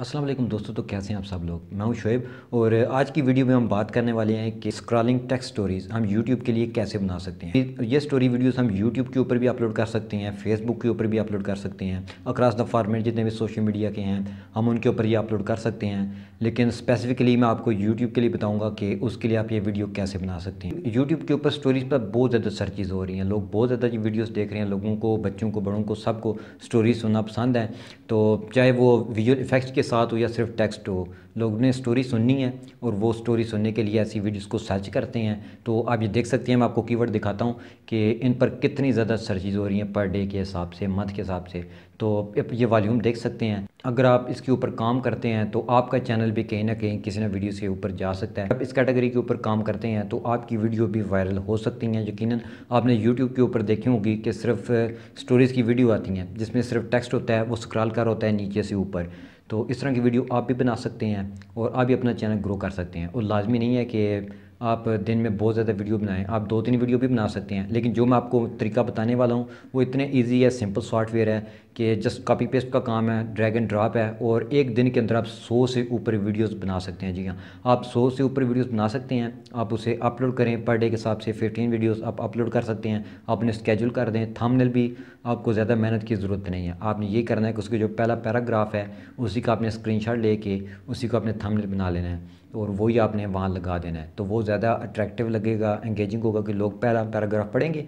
असलम दोस्तों तो कैसे हैं आप सब लोग मैं हूं शुएब और आज की वीडियो में हम बात करने वाले हैं कि स्क्रॉलिंग टेक्स्ट स्टोरीज़ हम YouTube के लिए कैसे बना सकते हैं ये स्टोरी वीडियोस हम YouTube के ऊपर भी अपलोड कर सकते हैं Facebook के ऊपर भी अपलोड कर सकते हैं अक्रॉस द फॉर्मेट जितने भी सोशल मीडिया के हैं हम उनके ऊपर ये अपलोड कर सकते हैं लेकिन स्पेसिफिकली मैं आपको यूट्यूब के लिए बताऊँगा कि उसके लिए आप ये वीडियो कैसे बना सकते हैं यूट्यूब के ऊपर स्टोरीज़ पर बहुत ज़्यादा सर्चिज़ हो रही हैं लोग बहुत ज़्यादा ये वीडियोज़ देख रहे हैं लोगों को बच्चों को बड़ों को सबको स्टोरीज़ सुनना पसंद है तो चाहे वो विजुअल इफेक्ट्स के साथ हो या सिर्फ टेक्स्ट हो लोग ने स्टोरी सुननी है और वो स्टोरी सुनने के लिए ऐसी वीडियोस को सर्च करते हैं तो आप ये देख सकते हैं मैं आपको कीवर्ड दिखाता हूँ कि इन पर कितनी ज़्यादा सर्चिज हो रही हैं पर डे के हिसाब से मंथ के हिसाब से तो ये वॉल्यूम देख सकते हैं अगर आप इसके ऊपर काम करते हैं तो आपका चैनल भी कहीं ना कहीं किसी ना वीडियो से ऊपर जा सकता है आप इस कैटेगरी के ऊपर काम करते हैं तो आपकी वीडियो भी वायरल हो सकती हैं यकीनन आपने यूट्यूब के ऊपर देखी होगी कि सिर्फ स्टोरीज़ की वीडियो आती हैं जिसमें सिर्फ टेक्स्ट होता है वो स्क्रॉल कर होता है नीचे से ऊपर तो इस तरह की वीडियो आप भी बना सकते हैं और आप भी अपना चैनल ग्रो कर सकते हैं और लाजमी नहीं है कि आप दिन में बहुत ज़्यादा वीडियो बनाएं आप दो तीन वीडियो भी बना सकते हैं लेकिन जो मैं आपको तरीका बताने वाला हूँ वो इतने ईजी है सिंपल सॉफ्टवेयर है कि जस्ट कॉपी पेस्ट का काम है ड्रैग एंड ड्रॉप है और एक दिन के अंदर आप सौ से ऊपर वीडियोस बना सकते हैं जी हाँ आप सौ से ऊपर वीडियोस बना सकते हैं आप उसे अपलोड करें पर डे के हिसाब से फिफ्टीन वीडियोस आप अपलोड कर सकते हैं आपने स्केड्यूल कर दें थंबनेल भी आपको ज़्यादा मेहनत की ज़रूरत नहीं है आपने ये करना है कि उसके जो पहला पैराग्राफ है उसी का आपने स्क्रीन लेके उसी को आपने थंबनेल बना लेना है और वही आपने वहाँ लगा देना है तो वो ज़्यादा अट्रैक्टिव लगेगा एंगेजिंग होगा कि लोग पहला पैराग्राफ पढ़ेंगे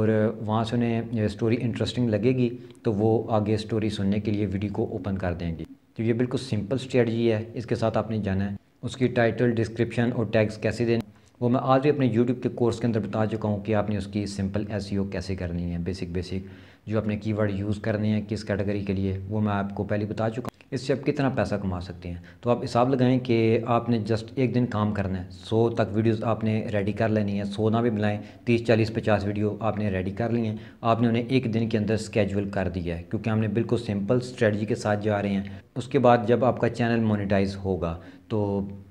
और वहाँ से उन्हें स्टोरी इंटरेस्टिंग लगेगी तो वो आगे स्टोरी सुनने के लिए वीडियो को ओपन कर देंगे तो ये बिल्कुल सिंपल स्ट्रेटजी है इसके साथ आपने जाना है उसकी टाइटल डिस्क्रिप्शन और टैग्स कैसे देने वो मैं आज भी अपने यूट्यूब के कोर्स के अंदर बता चुका हूँ कि आपने उसकी सिंपल एस e कैसे करनी है बेसिक बेसिक जो अपने की यूज़ करने हैं किस कैटेगरी के लिए वो मैं आपको पहले बता चुका इससे आप कितना पैसा कमा सकते हैं तो आप हिसाब लगाएं कि आपने जस्ट एक दिन काम करना है सौ तक वीडियोस आपने रेडी कर लेनी है सौ ना भी मिलाएं तीस चालीस पचास वीडियो आपने रेडी कर ली हैं आपने उन्हें एक दिन के अंदर स्केजुअल कर दिया है क्योंकि हमने बिल्कुल सिंपल स्ट्रेटजी के साथ जा रहे हैं उसके बाद जब आपका चैनल मोनिटाइज होगा तो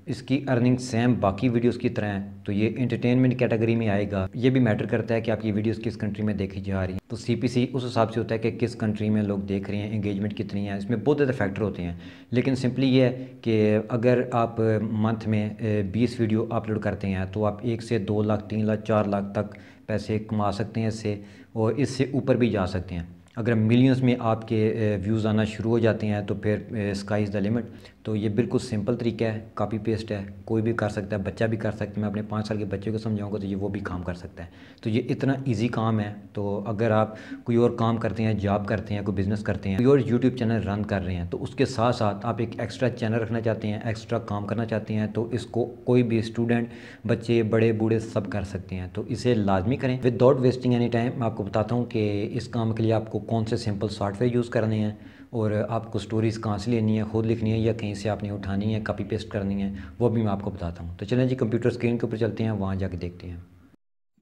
इसकी अर्निंग सेम बाकी वीडियोस की तरह है तो ये इंटरटेनमेंट कैटेगरी में आएगा ये भी मैटर करता है कि आपकी वीडियोस किस कंट्री में देखी जा रही हैं तो सीपीसी उस हिसाब से होता है कि किस कंट्री में लोग देख रहे हैं इंगेजमेंट कितनी है इसमें बहुत ज़्यादा फैक्टर होते हैं लेकिन सिंपली ये है कि अगर आप मंथ में बीस वीडियो अपलोड करते हैं तो आप एक से दो लाख तीन लाख चार लाख तक पैसे कमा सकते हैं इससे और इससे ऊपर भी जा सकते हैं अगर मिलियंस में आपके व्यूज़ आना शुरू हो जाते हैं तो फिर स्काई इज़ द लिमिट तो ये बिल्कुल सिंपल तरीका है कापी पेस्ट है कोई भी कर सकता है बच्चा भी कर सकता है मैं अपने पाँच साल के बच्चे को समझाऊंगा तो ये वो भी काम कर सकता है तो ये इतना इजी काम है तो अगर आप कोई और काम करते हैं जॉब करते हैं कोई बिज़नेस करते हैं कोई और यूट्यूब चैनल रन कर रहे हैं तो उसके साथ साथ आप एक एक्स्ट्रा चैनल रखना चाहते हैं एक्स्ट्रा काम करना चाहते हैं तो इसको कोई भी स्टूडेंट बच्चे बड़े बूढ़े सब कर सकते हैं तो इसे लाजमी करें विदाउट वेस्टिंग एनी टाइम मैं आपको बताता हूँ कि इस काम के लिए आपको कौन से सिंपल सॉफ्टवेयर यूज़ करने हैं और आपको स्टोरीज़ कहाँ से लेनी है ख़ुद लिखनी है या कहीं से आपने उठानी है कॉपी पेस्ट करनी है वो भी मैं आपको बताता हूँ तो चलें जी कंप्यूटर स्क्रीन के ऊपर चलते हैं वहाँ जाके देखते हैं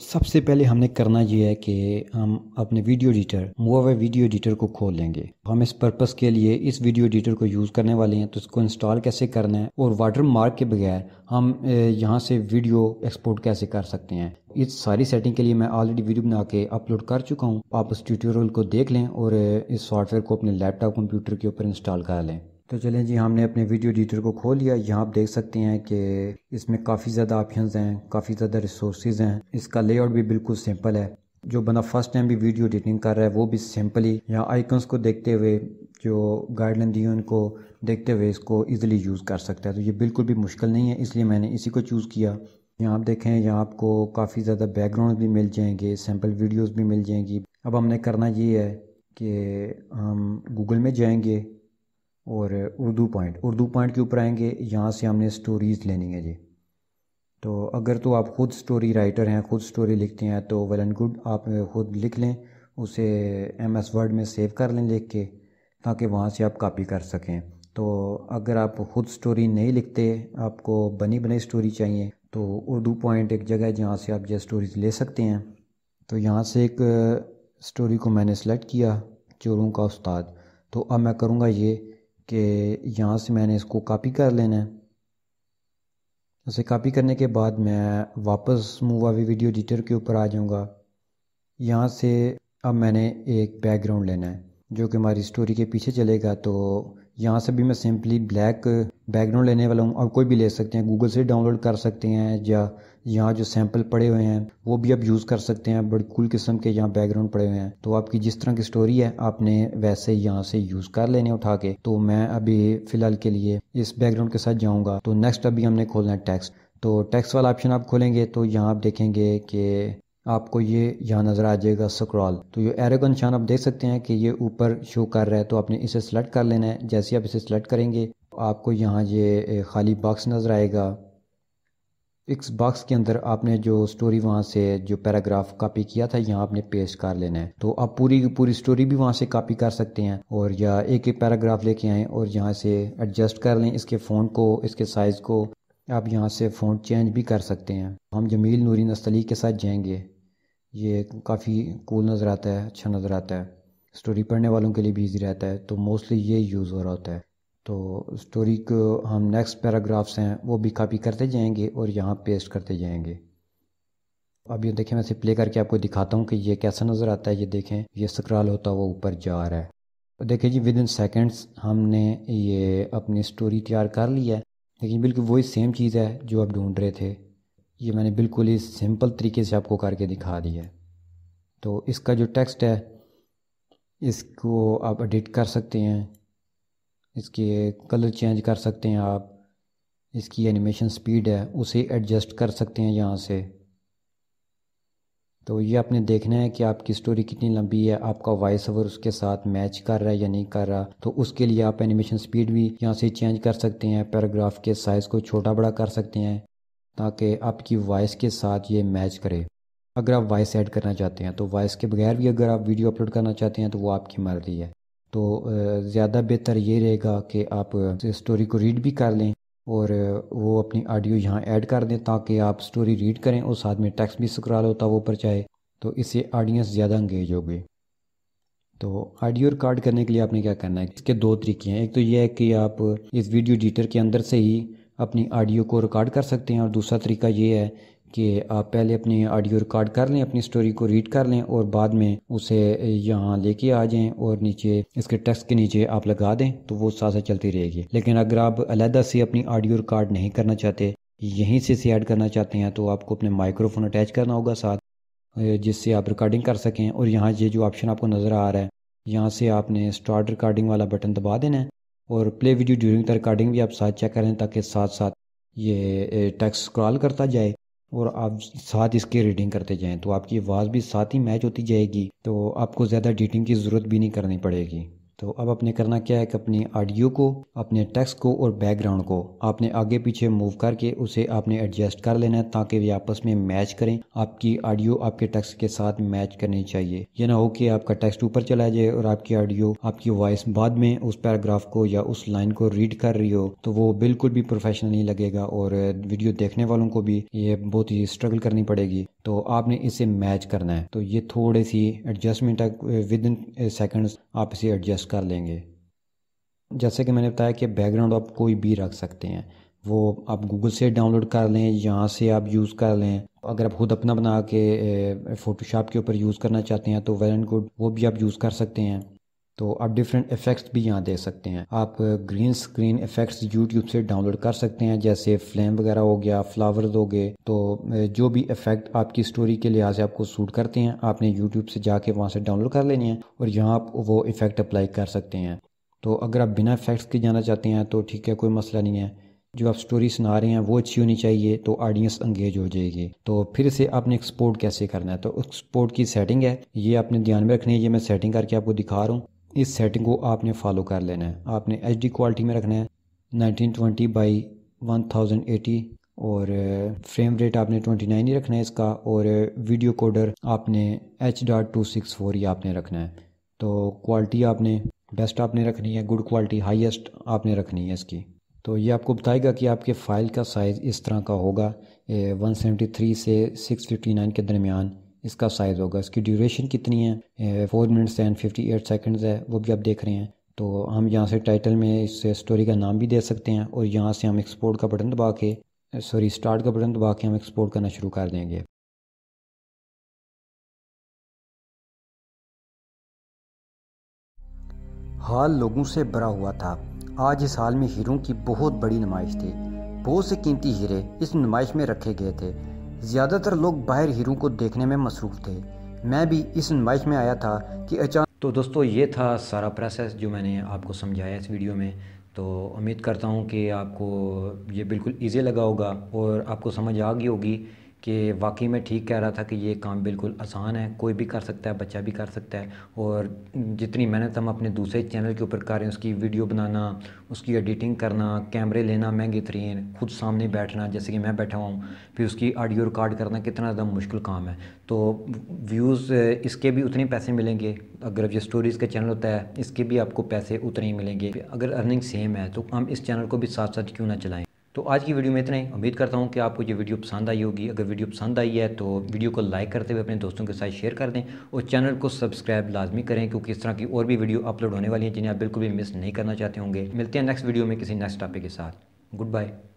सबसे पहले हमने करना यह है कि हम अपने वीडियो एडिटर मूवा वीडियो एडिटर को खोल लेंगे हम इस पर्पस के लिए इस वीडियो एडिटर को यूज़ करने वाले हैं तो इसको इंस्टॉल कैसे करना है और वाटर मार्क के बगैर हम यहाँ से वीडियो एक्सपोर्ट कैसे कर सकते हैं इस सारी सेटिंग के लिए मैं ऑलरेडी वीडियो बना के अपलोड कर चुका हूँ आप उस ट्यूटोरियल को देख लें और इस सॉफ्टवेयर को अपने लैपटॉप कंप्यूटर के ऊपर इंस्टॉल कर लें तो चलें जी हमने अपने वीडियो एडिटर को खोल लिया यहाँ आप देख सकते हैं कि इसमें काफ़ी ज़्यादा ऑप्शन हैं काफ़ी ज़्यादा रिसोर्स हैं इसका लेआउट भी बिल्कुल सिंपल है जो बंदा फर्स्ट टाइम भी वीडियो एडिटिंग कर रहा है वो भी सिंपली यहाँ आइकन्स को देखते हुए जो गाइडलाइन दी है उनको देखते हुए इसको ईजिली यूज़ कर सकता है तो ये बिल्कुल भी मुश्किल नहीं है इसलिए मैंने इसी को चूज़ किया यहाँ आप देखें यहाँ आपको काफ़ी ज़्यादा बैकग्राउंड भी मिल जाएंगे सैम्पल वीडियोज़ भी मिल जाएंगी अब हमने करना ये है कि हम गूगल में जाएंगे और उर्दू पॉइंट उर्दू पॉइंट के ऊपर आएंगे यहाँ से हमने स्टोरीज़ लेनी है जी तो अगर तो आप ख़ुद स्टोरी राइटर हैं ख़ुद स्टोरी लिखते हैं तो वेल एंड गुड आप ख़ुद लिख लें उसे एम एस वर्ड में सेव कर लें लिख के ताकि वहाँ से आप कापी कर सकें तो अगर आप ख़ुद स्टोरी नहीं लिखते आपको बनी बनी स्टोरी चाहिए तो उर्दू पॉइंट एक जगह है जहाँ से आप ये स्टोरीज ले सकते हैं तो यहाँ से एक स्टोरी को मैंने सेलेक्ट किया चोरों का उस्ताद तो अब मैं करूँगा ये कि यहाँ से मैंने इसको कापी कर लेना है उसे कापी करने के बाद मैं वापस मूवावी वीडियो एडिटर के ऊपर आ जाऊँगा यहाँ से अब मैंने एक बैकग्राउंड लेना है जो कि हमारी स्टोरी के पीछे चलेगा तो यहाँ से भी मैं सिंपली ब्लैक बैकग्राउंड लेने वाला हूँ और कोई भी ले सकते हैं गूगल से डाउनलोड कर सकते हैं या यहाँ जो सैंपल पड़े हुए हैं वो भी आप यूज़ कर सकते हैं बड़ी कुल किस्म के यहाँ बैकग्राउंड पड़े हुए हैं तो आपकी जिस तरह की स्टोरी है आपने वैसे यहाँ से यूज़ कर लेने उठा के तो मैं अभी फ़िलहाल के लिए इस बैकग्राउंड के साथ जाऊँगा तो नेक्स्ट अभी हमने खोलना है टैक्स तो टैक्स वाला ऑप्शन आप खोलेंगे तो यहाँ आप देखेंगे कि आपको ये यहाँ नज़र आ जाएगा स्क्रॉल तो ये एरो का निशान आप देख सकते हैं कि ये ऊपर शो कर रहा है तो आपने इसे सेलेक्ट कर लेना है जैसे आप इसे सेलेक्ट करेंगे तो आपको यहाँ ये खाली बॉक्स नज़र आएगा इस बॉक्स के अंदर आपने जो स्टोरी वहाँ से जो पैराग्राफ कॉपी किया था यहाँ आपने पेस्ट कर लेना है तो आप पूरी पूरी स्टोरी भी वहाँ से कॉपी कर सकते हैं और या एक एक पैराग्राफ लेके आएँ और यहाँ से एडजस्ट कर लें इसके फ़ोन को इसके साइज़ को आप यहाँ से फ़ोन चेंज भी कर सकते हैं हम जमील नूरी नस्तली के साथ जाएंगे ये काफ़ी कूल नज़र आता है अच्छा नज़र आता है स्टोरी पढ़ने वालों के लिए भी ईजी रहता है तो मोस्टली ये यूज़ हो रहा होता है तो स्टोरी को हम नेक्स्ट पैराग्राफ्स हैं वो भी कॉपी करते जाएंगे और यहाँ पेस्ट करते जाएंगे अब ये देखें मैं इसे प्ले करके आपको दिखाता हूँ कि ये कैसा नज़र आता है ये देखें ये सक्राल होता हुआ ऊपर जा रहा है तो देखिए जी विद इन सेकेंड्स हमने ये अपनी स्टोरी तैयार कर ली है लेकिन बिल्कुल वही सेम चीज़ है जो आप ढूंढ रहे थे ये मैंने बिल्कुल ही सिंपल तरीके से आपको करके दिखा दिया है तो इसका जो टेक्स्ट है इसको आप एडिट कर सकते हैं इसके कलर चेंज कर सकते हैं आप इसकी एनिमेशन स्पीड है उसे एडजस्ट कर सकते हैं यहाँ से तो ये आपने देखना है कि आपकी स्टोरी कितनी लंबी है आपका वॉइस ओवर उसके साथ मैच कर रहा है या नहीं कर रहा तो उसके लिए आप एनिमेशन स्पीड भी यहाँ से चेंज कर सकते हैं पैराग्राफ के साइज़ को छोटा बड़ा कर सकते हैं ताकि आपकी वॉइस के साथ ये मैच करे अगर आप वॉइस ऐड करना चाहते हैं तो वॉइस के बगैर भी अगर आप वीडियो अपलोड करना चाहते हैं तो वो आपकी मर्ज़ी है तो ज़्यादा बेहतर ये रहेगा कि आप स्टोरी को रीड भी कर लें और वो अपनी ऑडियो यहाँ ऐड कर दें ताकि आप स्टोरी रीड करें और साथ में टेक्स्ट भी स्क्रॉल होता वो पर चाहे तो इससे ऑडियंस ज़्यादा इंगेज हो तो ऑडियो रिकॉर्ड करने के लिए आपने क्या करना है इसके दो तरीके हैं एक तो ये है कि आप इस वीडियो एडिटर के अंदर से ही अपनी ऑडियो को रिकॉर्ड कर सकते हैं और दूसरा तरीका ये है कि आप पहले अपने ऑडियो रिकॉर्ड कर लें अपनी स्टोरी को रीड कर लें और बाद में उसे यहाँ लेके आ जाएं और नीचे इसके टेक्स्ट के नीचे आप लगा दें तो वो साथ साथ चलती रहेगी लेकिन अगर आप अलहदा से अपनी ऑडियो रिकॉर्ड नहीं करना चाहते यहीं से इसे ऐड करना चाहते हैं तो आपको अपने माइक्रोफोन अटैच करना होगा साथ जिससे आप रिकॉर्डिंग कर सकें और यहाँ ये जो ऑप्शन आपको नज़र आ रहा है यहाँ से आपने स्टार्ट रिकॉर्डिंग वाला बटन दबा देना है और play video during the recording भी आप साथ चेक करें ताकि साथ साथ ये टेक्स्ट स्क्रॉल करता जाए और आप साथ इसके रीडिंग करते जाएं तो आपकी आवाज़ भी साथ ही मैच होती जाएगी तो आपको ज़्यादा एडिटिंग की ज़रूरत भी नहीं करनी पड़ेगी तो अब आपने करना क्या है कि अपने ऑडियो को अपने टेक्स्ट को और बैकग्राउंड को आपने आगे पीछे मूव करके उसे आपने एडजस्ट कर लेना है ताकि वे आपस में मैच करें आपकी ऑडियो आपके टेक्स्ट के साथ मैच करनी चाहिए यह ना हो कि आपका टेक्स्ट ऊपर चला जाए और आपकी ऑडियो आपकी वॉइस बाद में उस पैराग्राफ को या उस लाइन को रीड कर रही हो तो वो बिल्कुल भी प्रोफेशनल नहीं लगेगा और वीडियो देखने वालों को भी ये बहुत ही स्ट्रगल करनी पड़ेगी तो आपने इसे मैच करना है तो ये थोड़ी सी एडजस्टमेंट विद इन सेकेंड्स आप इसे एडजस्ट कर लेंगे जैसे कि मैंने बताया कि बैकग्राउंड आप कोई भी रख सकते हैं वो आप गूगल से डाउनलोड कर लें यहाँ से आप यूज़ कर लें अगर आप खुद अपना बना के फ़ोटोशॉप के ऊपर यूज़ करना चाहते हैं तो वेल एंड गुड वो भी आप यूज़ कर सकते हैं तो आप डिफरेंट इफ़ेक्ट्स भी यहाँ देख सकते हैं आप ग्रीन स्क्रीन इफ़ेक्ट्स यूट्यूब से डाउनलोड कर सकते हैं जैसे फ्लेम वगैरह हो गया फ्लावर्स हो गए तो जो भी इफ़ेक्ट आपकी स्टोरी के लिहाज से आपको सूट करते हैं आपने यूट्यूब से जाके वहाँ से डाउनलोड कर लेनी है और यहाँ आप वो इफ़ेक्ट अप्लाई कर सकते हैं तो अगर आप बिना इफ़ेक्ट्स के जाना चाहते हैं तो ठीक है कोई मसला नहीं है जो आप स्टोरी सुना रहे हैं वो अच्छी होनी चाहिए तो ऑडियंस एंगेज हो जाएगी तो फिर से आपने एक्सपोर्ट कैसे करना है तो एक्सपोर्ट की सेटिंग है ये आपने ध्यान में रखनी है ये मैं सेटिंग करके आपको दिखा रहा हूँ इस सेटिंग को आपने फॉलो कर लेना है आपने एच डी क्वालिटी में रखना है नाइनटीन ट्वेंटी बाई वन और फ्रेम रेट आपने 29 ही रखना है इसका और वीडियो कोडर आपने H dot two six four ही आपने रखना है तो क्वालिटी आपने बेस्ट आपने रखनी है गुड क्वालिटी हाईएस्ट आपने रखनी है इसकी तो ये आपको बताएगा कि आपके फ़ाइल का साइज़ इस तरह का होगा 173 से 659 के दरमियान इसका साइज़ होगा इसकी ड्यूरेशन कितनी है four minutes and fifty eight seconds है वो भी आप देख रहे हैं तो हम यहाँ से टाइटल में इस स्टोरी का नाम भी दे सकते हैं और यहाँ से हम एक्सपोर्ट का बटन दबा के सॉरी eh, स्टार्ट का बटन दबा के हम एक्सपोर्ट करना शुरू कर देंगे हाल लोगों से भरा हुआ था आज इस हाल में हीरों की बहुत बड़ी नुमाइश थी बहुत से कीमती हीरे इस नुमाइश में रखे गए थे ज़्यादातर लोग बाहर हीरो को देखने में मसरूफ़ थे मैं भी इस नुमाइश में आया था कि अचानक तो दोस्तों ये था सारा प्रोसेस जो मैंने आपको समझाया इस वीडियो में तो उम्मीद करता हूँ कि आपको ये बिल्कुल ईजी लगा होगा और आपको समझ आ गई होगी कि वाकई में ठीक कह रहा था कि ये काम बिल्कुल आसान है कोई भी कर सकता है बच्चा भी कर सकता है और जितनी मेहनत हम अपने दूसरे चैनल के ऊपर कर रहे हैं उसकी वीडियो बनाना उसकी एडिटिंग करना कैमरे लेना महंगे तरीन खुद सामने बैठना जैसे कि मैं बैठा हुआ हूँ फिर उसकी ऑडियो रिकॉर्ड करना कितना ज़्यादा मुश्किल काम है तो व्यूज़ इसके भी उतने पैसे मिलेंगे अगर जो स्टोरीज़ का चैनल होता है इसके भी आपको पैसे उतने ही मिलेंगे अगर अर्निंग सेम है तो हम इस चैनल को भी साथ साथ क्यों ना चलाएँ तो आज की वीडियो में इतना ही उम्मीद करता हूँ कि आपको ये वीडियो पसंद आई होगी अगर वीडियो पसंद आई है तो वीडियो को लाइक करते हुए अपने दोस्तों के साथ शेयर कर दें और चैनल को सब्सक्राइब लाजमी करें क्योंकि इस तरह की और भी वीडियो अपलोड होने वाली है जिन्हें आप बिल्कुल भी मिस नहीं करना चाहते होंगे मिलते हैं नेक्स्ट वीडियो में किसी नेक्स्ट टॉपिक के साथ गुड बाय